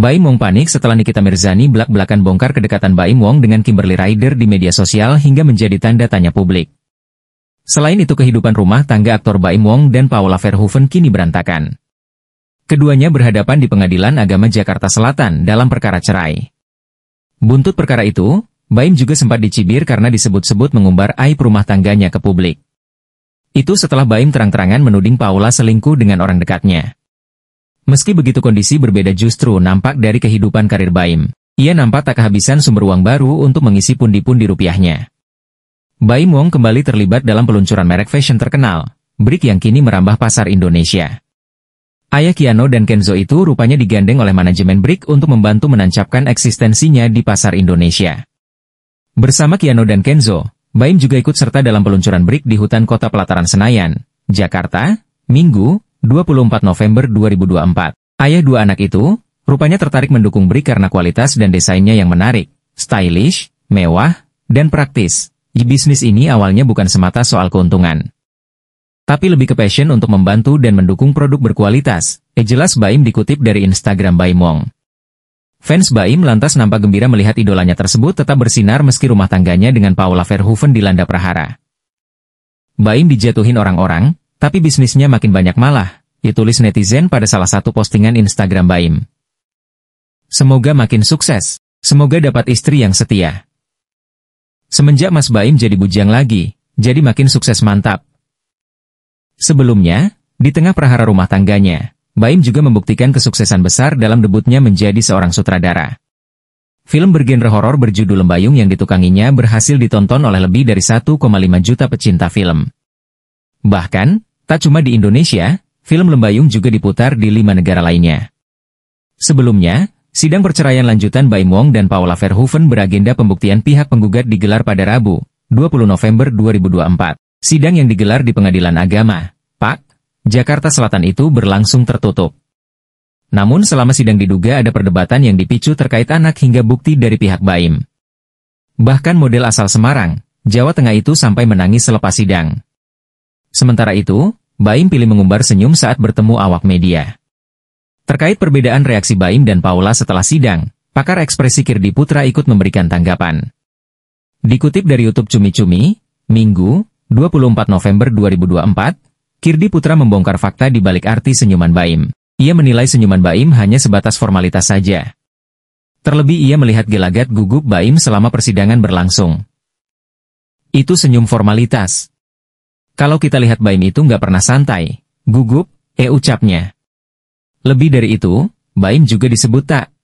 Baim Wong panik setelah Nikita Mirzani belak-belakan bongkar kedekatan Baim Wong dengan Kimberly Rider di media sosial hingga menjadi tanda tanya publik. Selain itu kehidupan rumah tangga aktor Baim Wong dan Paula Verhoeven kini berantakan. Keduanya berhadapan di Pengadilan Agama Jakarta Selatan dalam perkara cerai. Buntut perkara itu, Baim juga sempat dicibir karena disebut-sebut mengumbar aib rumah tangganya ke publik. Itu setelah Baim terang-terangan menuding Paula selingkuh dengan orang dekatnya. Meski begitu kondisi berbeda justru nampak dari kehidupan karir Baim. Ia nampak tak kehabisan sumber uang baru untuk mengisi pundi-pundi rupiahnya. Baim Wong kembali terlibat dalam peluncuran merek fashion terkenal, Brick yang kini merambah pasar Indonesia. Ayah Kiano dan Kenzo itu rupanya digandeng oleh manajemen Brick untuk membantu menancapkan eksistensinya di pasar Indonesia. Bersama Kiano dan Kenzo, Baim juga ikut serta dalam peluncuran Brick di hutan kota pelataran Senayan, Jakarta, Minggu, 24 November 2024. Ayah dua anak itu, rupanya tertarik mendukung Bri karena kualitas dan desainnya yang menarik, stylish, mewah, dan praktis. Di bisnis ini awalnya bukan semata soal keuntungan. Tapi lebih ke passion untuk membantu dan mendukung produk berkualitas. Eh jelas Baim dikutip dari Instagram Baim Wong. Fans Baim lantas nampak gembira melihat idolanya tersebut tetap bersinar meski rumah tangganya dengan Paula Verhoeven dilanda prahara. Baim dijatuhin orang-orang, tapi bisnisnya makin banyak malah, ditulis netizen pada salah satu postingan Instagram Baim. Semoga makin sukses, semoga dapat istri yang setia. Semenjak Mas Baim jadi bujang lagi, jadi makin sukses mantap. Sebelumnya, di tengah perhara rumah tangganya, Baim juga membuktikan kesuksesan besar dalam debutnya menjadi seorang sutradara. Film bergenre horor berjudul Lembayung yang ditukanginya berhasil ditonton oleh lebih dari 1,5 juta pecinta film. Bahkan, Tak cuma di Indonesia, film Lembayung juga diputar di lima negara lainnya. Sebelumnya, sidang perceraian lanjutan Baim Wong dan Paula Verhoeven beragenda pembuktian pihak penggugat digelar pada Rabu, 20 November 2024. Sidang yang digelar di Pengadilan Agama, Pak, Jakarta Selatan itu berlangsung tertutup. Namun selama sidang diduga ada perdebatan yang dipicu terkait anak hingga bukti dari pihak Baim. Bahkan model asal Semarang, Jawa Tengah itu sampai menangis selepas sidang. Sementara itu, Baim pilih mengumbar senyum saat bertemu awak media. Terkait perbedaan reaksi Baim dan Paula setelah sidang, pakar ekspresi Kirdi Putra ikut memberikan tanggapan. Dikutip dari YouTube Cumi Cumi, Minggu, 24 November 2024, Kirdi Putra membongkar fakta di balik arti senyuman Baim. Ia menilai senyuman Baim hanya sebatas formalitas saja. Terlebih ia melihat gelagat gugup Baim selama persidangan berlangsung. Itu senyum formalitas, kalau kita lihat Baim itu nggak pernah santai, gugup, eh ucapnya. Lebih dari itu, Baim juga disebut tak